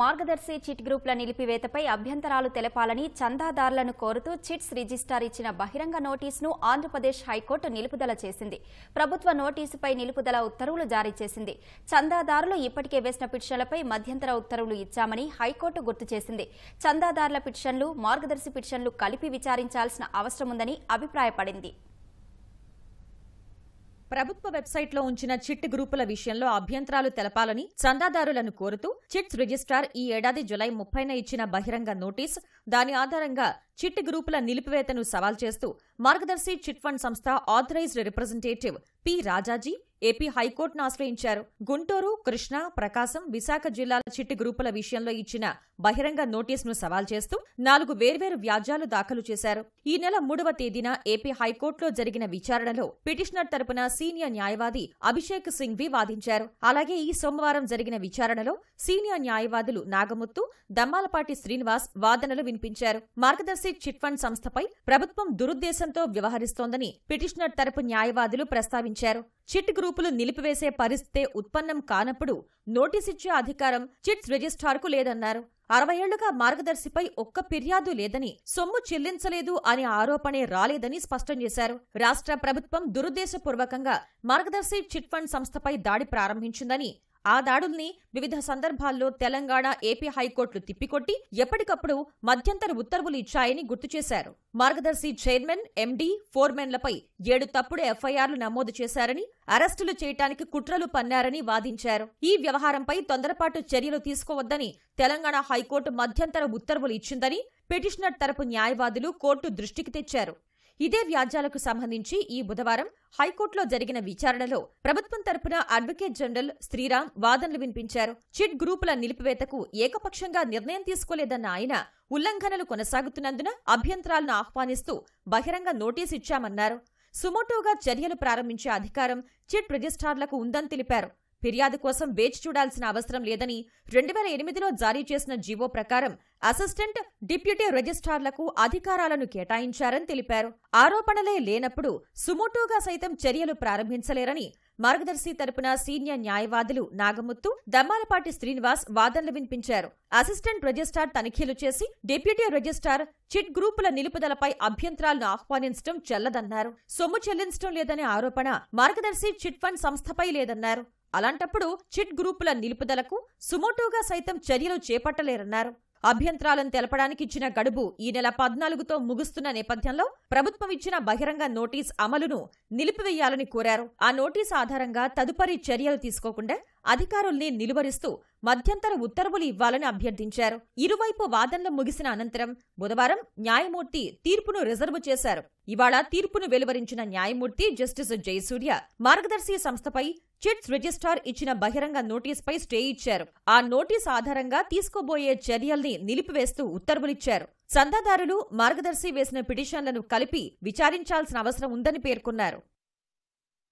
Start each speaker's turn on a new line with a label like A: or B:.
A: మార్గదర్శి చిట్ గ్రూప్ల నిలిపివేతపై అభ్యంతరాలు తెలపాలని చందాదారులను కోరుతూ చిట్స్ రిజిస్టార్ ఇచ్చిన బహిరంగ నోటీసును ఆంధ్రప్రదేశ్ హైకోర్టు నిలుపుదల చేసింది ప్రభుత్వ నోటీసుపై నిలుపుదల ఉత్తర్వులు జారీ చేసింది చందాదారులు ఇప్పటికే వేసిన పిటిషన్లపై మధ్యంతర ఉత్తర్వులు ఇచ్చామని హైకోర్టు గుర్తు చేసింది చందాదారుల పిటిషన్లు మార్గదర్శి పిటిషన్లు కలిపి విచారించాల్సిన అవసరముందని అభిప్రాయపడింది
B: ప్రభుత్వ వెబ్సైట్లో ఉంచిన చిట్ గ్రూపుల విషయంలో అభ్యంతరాలు తెలపాలని చందాదారులను కోరుతూ చిట్స్ రిజిస్టార్ ఈ ఏడాది జులై ముప్పైన ఇచ్చిన బహిరంగ నోటీస్ దాని ఆధారంగా చిట్ గ్రూపుల నిలిపివేతను సవాల్ చేస్తూ మార్గదర్శి చిట్ ఫండ్ సంస్థ authorized representative P Rajaji AP హైకోర్టును ఆశ్రయించారు గుంటూరు కృష్ణా ప్రకాశం విశాఖ జిల్లాల చిట్టి గ్రూపుల విషయంలో ఇచ్చిన బహిరంగ నోటీసును సవాల్ చేస్తూ నాలుగు వేర్వేరు వ్యాజ్యాలు దాఖలు చేశారు ఈ నెల మూడవ తేదీన ఏపీ హైకోర్టులో జరిగిన విచారణలో పిటిషనర్ తరపున సీనియర్ న్యాయవాది అభిషేక్ సింఘ్వి వాదించారు అలాగే ఈ సోమవారం జరిగిన విచారణలో సీనియర్ న్యాయవాదులు నాగముత్తు దమ్మాలపాటి శ్రీనివాస్ వాదనలు వినిపించారు మార్గదర్శి చిట్ఫండ్ సంస్థపై ప్రభుత్వం దురుద్దేశంతో వ్యవహరిస్తోందని పిటిషనర్ తరపు న్యాయవాదులు ప్రస్తావించారు చిట్ గ్రూపులు నిలిపివేసే పరిస్థితే ఉత్పన్నం కానప్పుడు నోటీసిచ్చే అధికారం చిట్స్ రిజిస్ట్రార్కు లేదన్నారు అరవై ఏళ్లుగా మార్గదర్శిపై ఒక్క ఫిర్యాదు లేదని సొమ్ము చెల్లించలేదు అనే ఆరోపణే రాలేదని స్పష్టం చేశారు రాష్ట్ర ప్రభుత్వం దురుద్దేశపూర్వకంగా మార్గదర్శి చిట్ ఫండ్ సంస్థపై దాడి ప్రారంభించిందని ఆ దాడుల్ని వివిధ సందర్భాల్లో తెలంగాణ ఏపీ హైకోర్టులు తిప్పికొట్టి ఎప్పటికప్పుడు మధ్యంతర ఉత్తర్వులు ఇచ్చాయని గుర్తు చేశారు మార్గదర్శి చైర్మన్ ఎండీ ఫోర్మెన్లపై ఏడు తప్పుడు ఎఫ్ఐఆర్లు నమోదు చేశారని అరెస్టులు చేయటానికి కుట్రలు పన్నారని వాదించారు ఈ వ్యవహారంపై తొందరపాటు చర్యలు తీసుకోవద్దని తెలంగాణ హైకోర్టు మధ్యంతర ఉత్తర్వులు ఇచ్చిందని పిటిషనర్ తరపు న్యాయవాదులు కోర్టు దృష్టికి తెచ్చారు ఇదే వ్యాజ్యాలకు సంబంధించి ఈ బుధవారం హైకోర్టులో జరిగిన విచారణలో ప్రభుత్వం తరపున అడ్వకేట్ జనరల్ శ్రీరామ్ వాదనలు వినిపించారు చిట్ గ్రూపుల నిలిపివేతకు ఏకపక్షంగా నిర్ణయం తీసుకోలేదన్న ఆయన ఉల్లంఘనలు కొనసాగుతున్నందున అభ్యంతరాలను ఆహ్వానిస్తూ బహిరంగ నోటీసు ఇచ్చామన్నారు సుమోటోగా చర్యలు ప్రారంభించే అధికారం చిట్ రిజిస్ట్రార్లకు ఉందని తెలిపారు ఫిర్యాదు కోసం వేచి చూడాల్సిన అవసరం లేదని రెండు వేల ఎనిమిదిలో జారీ చేసిన జీవో ప్రకారం అసిస్టెంట్ డిప్యూటీ రిజిస్ట్రార్లకు అధికారాలను కేటాయించారని తెలిపారు ఆరోపణలే లేనప్పుడు సుమోటోగా సైతం చర్యలు ప్రారంభించలేరని మార్గదర్శి తరపున సీనియర్ న్యాయవాదులు నాగముత్తు దమ్మాలపాటి శ్రీనివాస్ వాదనలు వినిపించారు అసిస్టెంట్ రిజిస్ట్రార్ తనిఖీలు చేసి డిప్యూటీ రిజిస్ట్రార్ చిట్ గ్రూపుల నిలుపుదలపై అభ్యంతరాలను ఆహ్వానించడం చెల్లదన్నారు సొమ్ము చెల్లించడం లేదనే ఆరోపణ మార్గదర్శి చిట్ ఫండ్ సంస్థపై లేదన్నారు అలాంటప్పుడు చిట్ గ్రూపుల నిలుపుదలకు సుమోటోగా సైతం చర్యలు చేపట్టలేరన్నారు అభ్యంతరాలను తెలపడానికి ఇచ్చిన గడువు ఈ నెల పద్నాలుగుతో ముగుస్తున్న నేపథ్యంలో ప్రభుత్వం ఇచ్చిన బహిరంగ నోటీస్ అమలును నిలిపివేయాలని కోరారు ఆ నోటీస్ ఆధారంగా తదుపరి చర్యలు తీసుకోకుండా అధికారుల్ని నిలువరిస్తూ మధ్యంతర ఉత్తర్వులు ఇవ్వాలని అభ్యర్థించారు ఇరువైపు వాదనలు ముగిసిన అనంతరం బుధవారం న్యాయమూర్తి తీర్పును రిజర్వ్ చేశారు ఇవాళ తీర్పును వెలువరించిన న్యాయమూర్తి జస్టిస్ జయసూర్య మార్గదర్శి సంస్థపై చిట్స్ రిజిస్ట్రార్ ఇచ్చిన బహిరంగ నోటీసుపై స్టే ఇచ్చారు ఆ నోటీసు ఆధారంగా తీసుకోబోయే చర్యల్ని నిలిపివేస్తూ ఉత్తర్వులిచ్చారు చందాదారులు మార్గదర్శి వేసిన పిటిషన్లను కలిపి విచారించాల్సిన అవసరం ఉందని పేర్కొన్నారు